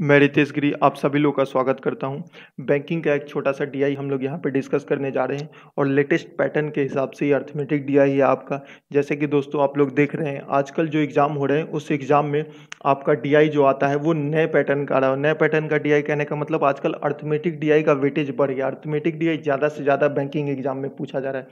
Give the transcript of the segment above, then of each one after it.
मैं रितेश गिरी आप सभी लोगों का स्वागत करता हूं बैंकिंग का एक छोटा सा डीआई हम लोग यहां पर डिस्कस करने जा रहे हैं और लेटेस्ट पैटर्न के हिसाब से ये अर्थमेटिक डीआई है आपका जैसे कि दोस्तों आप लोग देख रहे हैं आजकल जो एग्ज़ाम हो रहे हैं उस एग्ज़ाम में आपका डीआई जो आता है वो नए पैटर्न का आ रहा है नए पैटर्न का डी कहने का मतलब आजकल अर्थमेटिक डी का वेटेज बढ़ गया अर्थमेटिक डी ज़्यादा से ज़्यादा बैंकिंग एग्ज़ाम में पूछा जा रहा है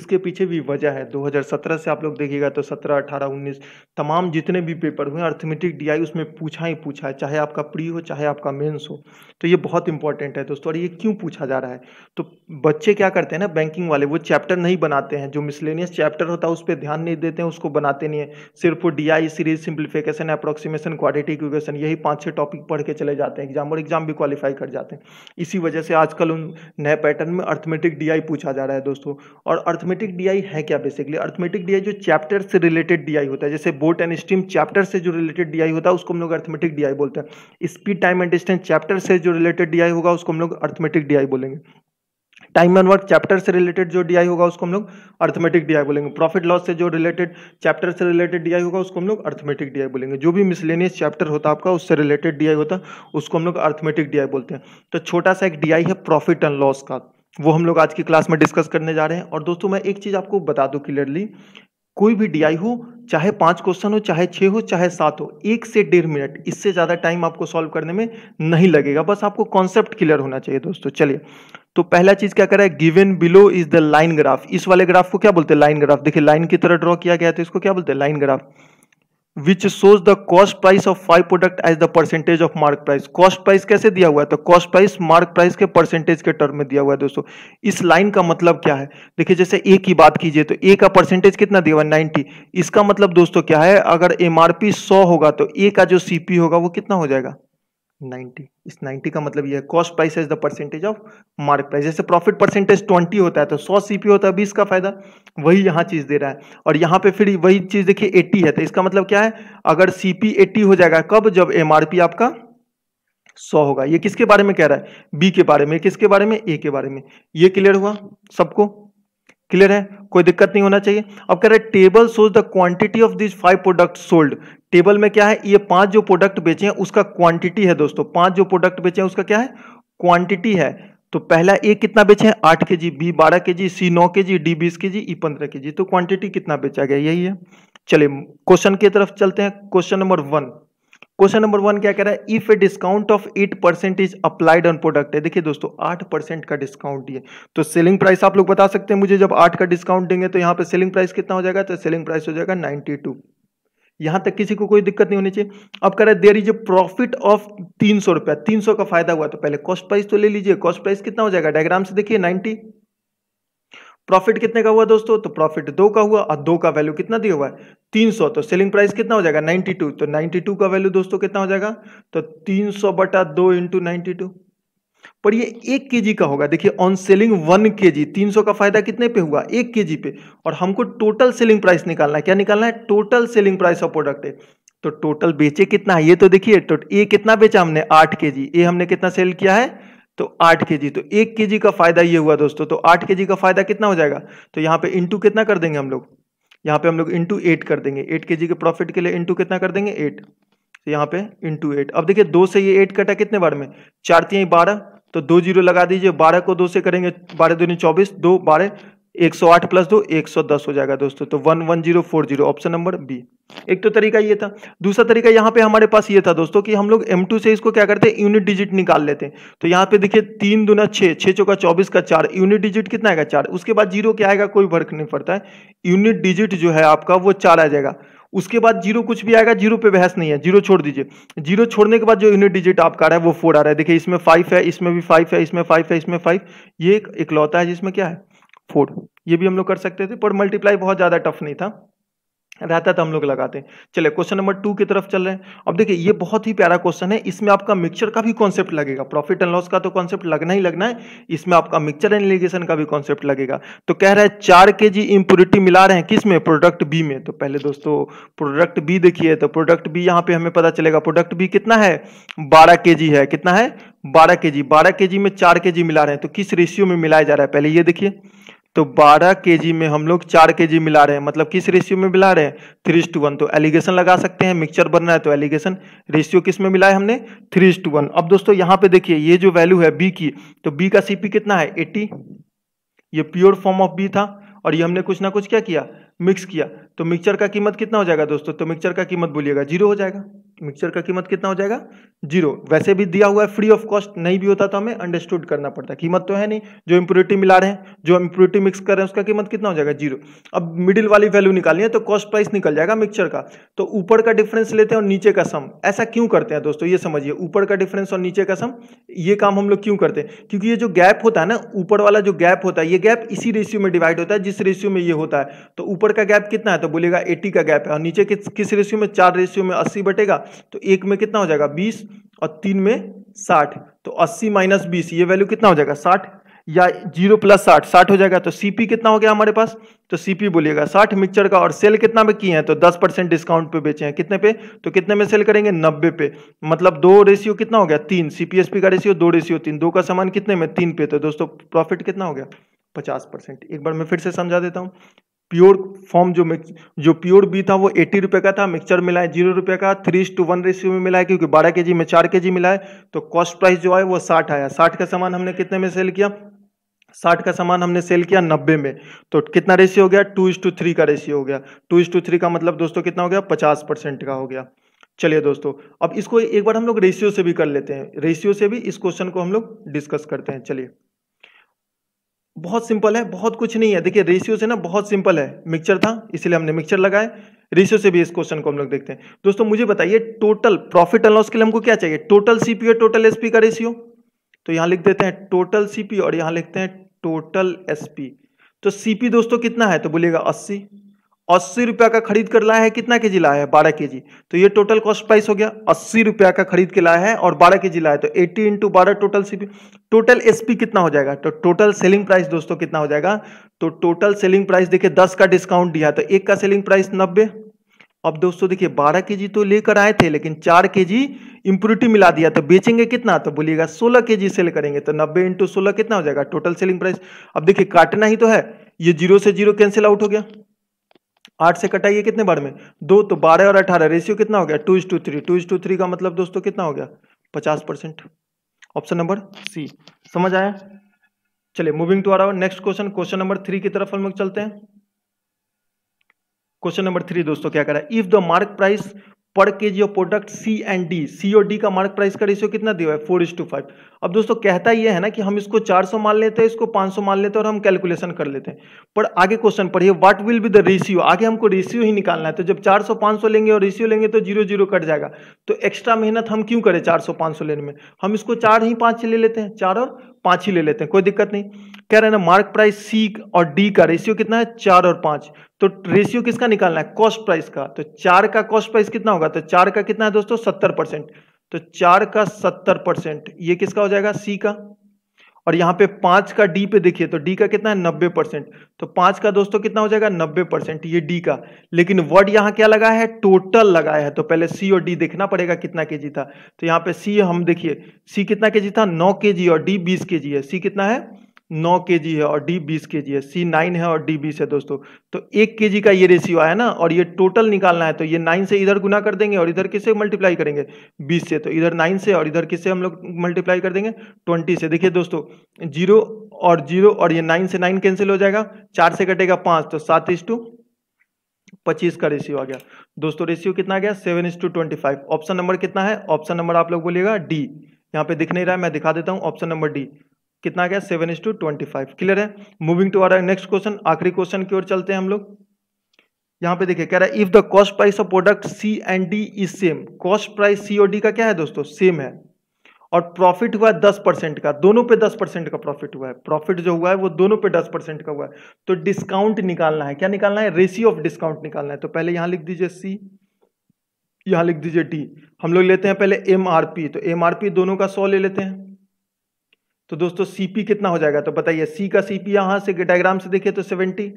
इसके पीछे भी वजह है दो से आप लोग देखिएगा तो सत्रह अठारह उन्नीस तमाम जितने भी पेपर हुए अर्थमेटिक डी उसमें पूछा ही पूछा है चाहे आपका प्री प्री हो चाहे आपका मेंस हो तो ये बहुत इंपॉर्टेंट है दोस्तों और ये क्यों पूछा जा रहा है तो बच्चे क्या करते हैं ना बैंकिंग वाले वो चैप्टर नहीं बनाते हैं जो मिसलेनियस चैप्टर होता है उस पर ध्यान नहीं देते हैं उसको बनाते नहीं है सिर्फ वो D I series simplification approximation क्वाडिटी इक्वेशन यही पाँच छः टॉपिक पढ़ के चले जाते हैं एग्जाम और एग्जाम भी क्वालिफाई कर जाते हैं इसी वजह से आजकल उन नए पैटर्न में अर्थमेटिक डी पूछा जा रहा है दोस्तों और अर्थमेटिक डी है क्या बेसिकली अर्थमेटिक डी जो चैप्टर से रिलेटेड डी होता है जैसे बोट एंड स्ट्रीम चैप्टर से जो रिलेटेड डी होता है उसको हम लोग अर्थमेटिक डी बोलते हैं इस speed time and distance chapter से जो रिलेटेड डी होगा उसको हम लोग अर्थमेटिक डी बोलेंगे टाइम एंड वर्क चैप्टर से रिलेटेड जो डी होगा उसको हम लोग अर्थमेटिक डी बोलेंगे प्रॉफिट लॉस से जो रिलेटेड चैप्टर से रिलेटेड डी होगा उसको हम लोग अर्थमेटिक डी बोलेंगे जो भी मिसलेनियस चैप्टर होता है आपका उससे रिलेटेड डी होता है उसको हम लोग अर्थमेटिक डी बोलते हैं तो छोटा सा एक डी है प्रॉफिट एंड लॉस का वो हम लोग आज की क्लास में डिस्कस करने जा रहे हैं और दोस्तों मैं एक चीज़ आपको बता दूँ क्लियरली कोई भी डीआई हो चाहे पांच क्वेश्चन हो चाहे छह हो चाहे सात हो एक से डेढ़ मिनट इससे ज़्यादा टाइम आपको सॉल्व करने में नहीं लगेगा बस आपको कॉन्सेप्ट क्लियर होना चाहिए दोस्तों चलिए तो पहला चीज़ क्या करा है given below is the line graph इस वाले ग्राफ को क्या बोलते हैं लाइन ग्राफ देखिए लाइन की तरह ड्रॉ किया गया तो इसको क्या बोलते हैं line graph which shows the cost price of five product as the percentage of mark price cost price कैसे दिया हुआ है तो कॉस्ट प्राइस मार्क प्राइस के परसेंटेज के टर्म में दिया हुआ है दोस्तों इस लाइन का मतलब क्या है देखिए जैसे ए की बात कीजिए तो ए का परसेंटेज कितना दिया हुआ है नाइन्टी इसका मतलब दोस्तों क्या है अगर एम आर पी सौ होगा तो ए का जो सी पी होगा वो कितना हो जाएगा 90 इस 90 का मतलब ये है cost price is the percentage of mark price जैसे प्रॉफिट परसेंटेज 20 होता है तो 100 सीपी होता है 20 का फायदा वही यहाँ चीज दे रहा है और यहाँ पे फिर वही चीज देखिए 80 है तो इसका मतलब क्या है अगर सीपी 80 हो जाएगा कब जब एमआरपी आपका 100 होगा ये किसके बारे में कह रहा है बी के बारे में किसके बारे में ए के बारे में ये क्लियर हुआ सबको क्लियर है कोई दिक्कत नहीं होना चाहिए अब कह रहे हैं table shows the quantity of this five product sold table में क्या है ये पांच जो प्रोडक्ट बेचे हैं उसका क्वांटिटी है दोस्तों पांच जो प्रोडक्ट बेचे हैं उसका क्या है क्वांटिटी है तो पहला ए कितना बेचे हैं आठ के जी बी बारह के जी सी नौ के जी डी बीस के जी ई e पंद्रह के जी तो क्वांटिटी कितना बेचा गया यही है चलिए क्वेश्चन की तरफ चलते हैं question number one question number one क्या कह रहा है if a discount of eight percent is applied on product है देखिए दोस्तों आठ परसेंट का डिस्काउंट दिए तो सेलिंग प्राइस आप लोग बता सकते हैं मुझे जब आठ का डिस्काउंट देंगे तो यहाँ पे सेलिंग प्राइस कितना हो जाएगा तो सेलिंग प्राइस हो जाएगा नाइन्टी टू यहाँ तक किसी को कोई दिक्कत नहीं होनी चाहिए अब कह रहे हैं there is a profit of तीन सौ रुपया तीन सौ का फायदा हुआ तो पहले कॉस्ट प्राइस तो ले लीजिए कॉस्ट प्राइस कितना हो जाएगा डायग्राम से देखिए नाइन्टी प्रॉफिट कितने का हुआ दोस्तों तो प्रॉफिट दो का हुआ और दो का वैल्यू कितना दिया हुआ है तीन सौ तो सेलिंग प्राइस कितना हो जाएगा नाइनटी टू तो नाइन्टी टू का वैल्यू दोस्तों कितना हो जाएगा तो तीन सौ बटा दो इंटू नाइनटी टू पर ये एक के का होगा देखिए ऑन सेलिंग वन के जी तीन सौ का फायदा कितने पे हुआ एक के पे और हमको टोटल सेलिंग प्राइस निकालना है क्या निकालना है total selling price of product तो टोटल बेचे कितना है ये तो देखिए तो ए कितना बेचा हमने आठ के जी ए हमने कितना सेल किया है तो आठ के जी तो एक के जी का फायदा ये हुआ दोस्तों तो आठ के जी का फायदा कितना हो जाएगा तो यहाँ पे इंटू कितना कर देंगे हम लोग यहाँ पे हम लोग इंटू एट कर देंगे एट के जी के प्रॉफिट के लिए इंटू कितना कर देंगे एट तो यहाँ पे इंटू एट अब देखिए दो से ये एट कटा कितने बार में चार तीन बारह तो दो जीरो लगा दीजिए बारह को दो से करेंगे बारह दो चौबीस दो बारह एक सौ आठ प्लस दो एक सौ दस हो जाएगा दोस्तों तो one one zero four zero option number B एक तो तरीका ये था दूसरा तरीका यहाँ पे हमारे पास ये था दोस्तों कि हम लोग M2 से इसको क्या करते हैं यूनिट डिजिट निकाल लेते हैं तो यहाँ पे देखिए तीन दुना छः छः चौका चौबीस का चार यूनिट डिजिट कितना आएगा चार उसके बाद जीरो क्या आएगा कोई फर्क नहीं पड़ता है यूनिट डिजिट जो है आपका वो चार आ जाएगा उसके बाद जीरो कुछ भी आएगा जीरो पे बहस नहीं है जीरो छोड़ दीजिए जीरो छोड़ने के बाद जो यूनिट डिजिट आपका आ रहा है वो फोर आ रहा है देखिए इसमें फाइव है इसमें भी फाइव है इसमें फाइव है इसमें फाइव ये एक लौता है जिसमें क्या है फोर ये भी हम लोग कर सकते थे पर मल्टीप्लाई बहुत ज़्यादा टफ नहीं था रहता तो हम लोग लगाते हैं चले क्वेश्चन नंबर टू की तरफ चल रहे हैं अब देखिए ये बहुत ही प्यारा क्वेश्चन है इसमें आपका मिक्सचर का भी कॉन्सेप्ट लगेगा प्रॉफिट एंड लॉस का तो कॉन्सेप्ट लगना ही लगना है इसमें आपका मिक्सचर एंड लिगेशन का भी कॉन्सेप्ट लगेगा तो कह रहा है चार के जी इम्प्योरिटी मिला रहे हैं किस में प्रोडक्ट बी में तो पहले दोस्तों प्रोडक्ट बी देखिए तो प्रोडक्ट बी यहाँ पे हमें पता चलेगा प्रोडक्ट बी कितना है बारह के जी है कितना है बारह के जी बारह के जी में चार के जी मिला रहे हैं तो किस रेशियो में मिलाया जा रहा है पहले ये देखिए तो 12 के में हम लोग 4 के मिला रहे हैं मतलब किस रेशियो में मिला रहे हैं थ्री टू वन तो एलिगेशन लगा सकते हैं मिक्सचर बन रहा है तो एलिगेशन रेशियो किस में मिला है हमने थ्री टू वन अब दोस्तों यहाँ पे देखिए ये जो वैल्यू है बी की तो बी का सीपी कितना है एट्टी ये प्योर फॉर्म ऑफ बी था और ये हमने कुछ ना कुछ क्या किया मिक्स किया तो मिक्सचर का कीमत कितना हो जाएगा दोस्तों तो मिक्सचर का कीमत बोलिएगा जीरो हो जाएगा मिक्सचर का कीमत कितना हो जाएगा जीरो वैसे भी दिया हुआ है फ्री ऑफ कॉस्ट नहीं भी होता तो हमें अंडरस्टूड करना पड़ता है कीमत तो है नहीं जो इम्प्योरिटी मिला रहे हैं जो इम्प्योरिटी मिक्स कर रहे हैं उसका कीमत कितना हो जाएगा जीरो अब मिडिल वाली वैल्यू निकालनी है तो कॉस्ट प्राइस निकल जाएगा मिक्सचर का तो ऊपर का डिफरेंस लेते हैं और नीचे का सम ऐसा क्यों करते हैं दोस्तों ये समझिए ऊपर का डिफरेंस और नीचे का सम ये काम हम लोग क्यों करते हैं क्योंकि ये जो गैप होता है ना ऊपर वाला जो गैप होता है ये गैप इसी रेशियो में डिवाइड होता है जिस रेशियो में ये होता है तो ऊपर का गैप कितना है तो बोलेगा एटी का गैप है और नीचे किस रेशियो में चार रेशियो में अस्सी बटेगा तो एक में कितना हो जाएगा बीस और तीन में साठ तो अस्सी माइनस बीस ये वैल्यू कितना हो जाएगा साठ या जीरो प्लस साठ साठ हो जाएगा तो सीपी कितना हो गया हमारे पास तो सीपी बोलिएगा साठ मिक्सचर का और सेल कितना पे किए हैं तो दस परसेंट डिस्काउंट पे बेचे हैं कितने पे तो कितने में सेल करेंगे नब्बे पे मतलब दो रेशियो कितना हो गया तीन सीपीएसपी का रेशियो दो रेशियो तीन दो का सामान कितने में तीन पे तो दोस्तों प्रॉफिट कितना हो गया पचास परसेंट एक बार मैं फिर से समझा देता हूँ प्योर फॉर्म जो जो प्योर बी था वो एट्टी रुपये का था मिक्सचर मिला है जीरो रुपये का थ्री टू वन रेशियो में मिला है क्योंकि बारह के जी में चार के जी मिला है तो कॉस्ट प्राइस जो है वो साठ आया साठ का सामान हमने कितने में सेल किया साठ का सामान हमने सेल किया नब्बे में तो कितना रेशियो हो गया टू इस टू थ्री का रेशियो हो गया टू इस टू थ्री का मतलब दोस्तों कितना हो गया पचास परसेंट का हो गया चलिए दोस्तों अब इसको एक बार हम लोग रेशियो से भी कर लेते हैं रेशियो से भी इस क्वेश्चन को हम लोग डिस्कस करते हैं चलिए बहुत सिंपल है बहुत कुछ नहीं है देखिए रेशियो से ना बहुत सिंपल है मिक्सचर था इसलिए हमने मिक्सचर लगाए रेशियो से भी इस क्वेश्चन को हम लोग देखते हैं दोस्तों मुझे बताइए टोटल प्रॉफिट एंड लॉस के लिए हमको क्या चाहिए टोटल सीपी और टोटल एसपी का रेशियो तो यहां लिख देते हैं टोटल सीपी और यहां लिखते हैं टोटल एसपी तो सीपी दोस्तों कितना है तो बोलिएगा अस्सी अस्सी रुपया का खरीद कर लाया है कितना के जी लाया है बारह के जी तो ये टोटल कॉस्ट प्राइस हो गया अस्सी रुपया का खरीद के लाया है और बारह के जी लाया तो एट्टी इंटू बारह टोटल सीपी टोटल एसपी कितना हो जाएगा तो टोटल सेलिंग प्राइस दोस्तों कितना हो जाएगा तो टोटल सेलिंग प्राइस देखिए दस का डिस्काउंट दिया तो एक का सेलिंग प्राइस नब्बे अब दोस्तों देखिए बारह के जी तो लेकर आए थे लेकिन चार के जी इम्प्रूटी मिला दिया तो बेचेंगे कितना तो बोलिएगा सोलह के जी सेल करेंगे तो नब्बे इंटू सोलह कितना हो जाएगा टोटल सेलिंग प्राइस अब देखिए काटना ही तो है ये जीरो से जीरो कैंसिल आउट हो गया आठ से कटाइए कितने बार में दो तो बारह और अठारह रेशियो कितना हो गया two is to three two is to three का मतलब दोस्तों कितना हो गया पचास परसेंट ऑप्शन नंबर सी समझ आया चलिए moving to our next question question number three की तरफ हम लोग चलते हैं क्वेश्चन नंबर थ्री दोस्तों क्या कह रहा है इफ द मार्क प्राइस पर K G of product C and D C और डी का मार्क प्राइस का रेशियो कितना दिया है फोर इज टू फाइव अब दोस्तों कहता यह है ना कि हम इसको 400 मान लेते हैं इसको 500 मान लेते हैं और हम कैलकुलेशन कर लेते हैं पर आगे क्वेश्चन पढ़िए what will be the ratio आगे हमको रेशियो ही निकालना है तो जब 400 500 लेंगे और रेशियो लेंगे तो जीरो जीरो कट जाएगा तो एक्स्ट्रा मेहनत हम क्यों करें चार सौ लेने में हम इसको चार ही पाँच ले लेते हैं चार और पाँच ही ले लेते हैं कोई दिक्कत नहीं कह रहे हैं ना मार्क प्राइस सी और डी का रेशियो कितना है चार और पांच तो रेशियो किसका निकालना है कॉस्ट प्राइस का तो चार का कॉस्ट प्राइस कितना होगा तो चार का कितना है दोस्तों सत्तर परसेंट तो चार का सत्तर परसेंट ये किसका हो जाएगा सी का और यहाँ पे पांच का डी पे देखिए तो डी का कितना है नब्बे परसेंट तो पांच का दोस्तों कितना हो जाएगा नब्बे परसेंट ये डी का लेकिन वर्ड यहाँ क्या लगा है टोटल लगाया है तो पहले सी और डी देखना पड़ेगा कितना के जी था तो यहाँ पे सी हम देखिए सी कितना के जी था नौ के जी और डी बीस के जी है सी कितना है नौ के जी है और डी बीस के जी है सी नाइन है और डी बीस है दोस्तों तो एक के जी का ये रेशियो आया ना और ये टोटल निकालना है तो ये नाइन से इधर गुना कर देंगे और इधर किससे मल्टीप्लाई करेंगे बीस से तो इधर नाइन से और इधर किससे हम लोग मल्टीप्लाई कर देंगे ट्वेंटी से देखिए दोस्तों जीरो और जीरो और ये नाइन से नाइन कैंसिल हो जाएगा चार से कटेगा पाँच तो सात इस टू पच्चीस का रेशियो आ गया दोस्तों रेशियो कितना गया seven is to twenty five option number कितना है ऑप्शन नंबर आप लोग बोलिएगा डी यहाँ पे दिख नहीं रहा है मैं दिखा देता हूँ ऑप्शन नंबर डी कितना गया seven is to twenty five clear है moving to our next question आखिरी क्वेश्चन की ओर चलते हैं हम लोग यहाँ पे देखिए कह रहा है if the cost price of product C and D is same cost price C और डी का क्या है दोस्तों सेम है और प्रॉफिट हुआ है दस परसेंट का दोनों पे दस परसेंट का प्रॉफिट हुआ है प्रॉफिट जो हुआ है वो दोनों पे दस परसेंट का हुआ है तो डिस्काउंट निकालना है क्या निकालना है रेशियो ऑफ डिस्काउंट निकालना है तो पहले यहाँ लिख दीजिए सी यहाँ लिख दीजिए डी हम लोग लेते हैं पहले एम आर पी तो एम आर पी दोनों का सौ ले लेते हैं तो दोस्तों सीपी कितना हो जाएगा तो बताइए सी का सीपी यहां से डायग्राम से देखिए तो सेवेंटी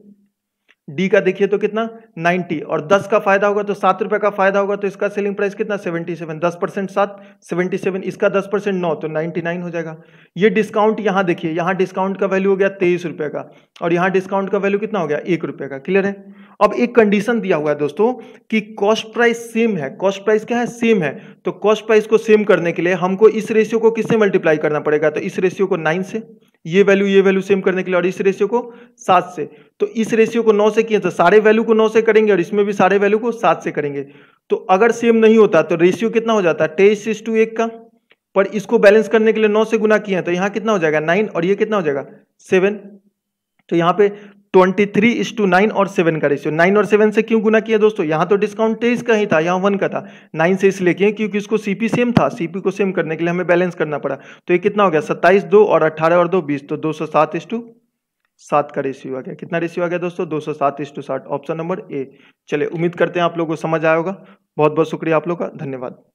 डी का देखिए तो कितना नाइनटी और दस का फायदा होगा तो सात रुपए का फायदा होगा तो इसका सेलिंग प्राइस कितना सेवेंटी सेवन दस परसेंट सात सेवेंटी सेवन इसका दस परसेंट नौ तो नाइनटी नाइन हो जाएगा ये डिस्काउंट यहां देखिए यहां डिस्काउंट का वैल्यू हो गया तेईस रुपए का और यहां डिस्काउंट का वैल्यू कितना हो गया एक रुपये का क्लियर है अब एक कंडीशन दिया हुआ है दोस्तों कि कॉस्ट प्राइस सेम है कॉस्ट प्राइस क्या है सेम है तो कॉस्ट प्राइस को सेम करने के लिए हमको इस रेशियो को किससे मल्टीप्लाई करना पड़ेगा तो इस रेशियो को नाइन से ये वैल्यू ये वैल्यू सेम करने के लिए और इस रेशियो को सात से तो इस रेशियो को नौ से किए तो सारे वैल्यू को नौ से करेंगे और इसमें भी सारे वैल्यू को सात से करेंगे तो अगर सेम नहीं होता तो रेशियो कितना हो जाता है टेस का पर इसको बैलेंस करने के लिए नौ से गुना किया है तो यहां कितना हो जाएगा नाइन और ये कितना हो जाएगा सेवन तो यहां पे twenty three is to nine और सेवन का रेशियो नाइन और सेवन से क्यों गुना किया दोस्तों यहाँ तो डिस्काउंट तेईस का ही था यहाँ वन का था नाइन से इसलिए किया क्योंकि इसको सीपी सेम था सीपी को सेम करने के लिए हमें बैलेंस करना पड़ा तो ये कितना हो गया सत्ताईस दो और अट्ठारह और दो बीस तो दो सौ सात इस टू सात का रेशियो आ गया कितना रेशियो आ गया दोस्तों दो सौ सात इस टू साठ ऑप्शन नंबर ए चलिए उम्मीद करते हैं आप लोगों को समझ आए होगा बहुत बहुत शुक्रिया आप लोग का धन्यवाद